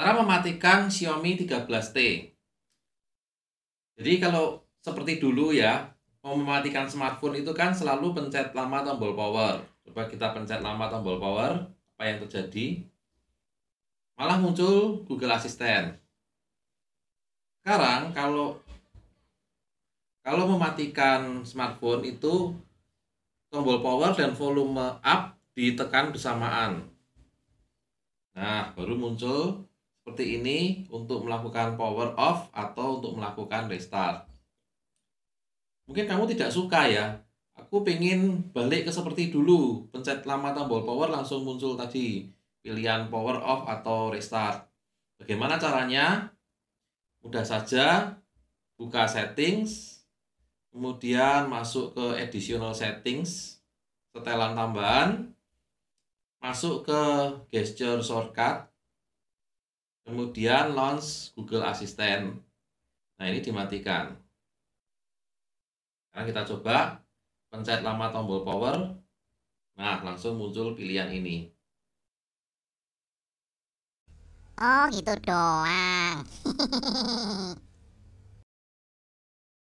Cara mematikan Xiaomi 13T. Jadi kalau seperti dulu ya, mau mematikan smartphone itu kan selalu pencet lama tombol power. Coba kita pencet lama tombol power, apa yang terjadi? Malah muncul Google Assistant. Sekarang kalau kalau mematikan smartphone itu tombol power dan volume up ditekan bersamaan. Nah, baru muncul seperti ini untuk melakukan power off atau untuk melakukan restart. Mungkin kamu tidak suka ya, aku pengen balik ke seperti dulu, pencet lama tombol power langsung muncul tadi, pilihan power off atau restart. Bagaimana caranya? Mudah saja, buka settings, kemudian masuk ke additional settings, setelan tambahan, masuk ke gesture shortcut, Kemudian launch Google Assistant. Nah, ini dimatikan. Sekarang kita coba pencet lama tombol power. Nah, langsung muncul pilihan ini. Oh, gitu doang.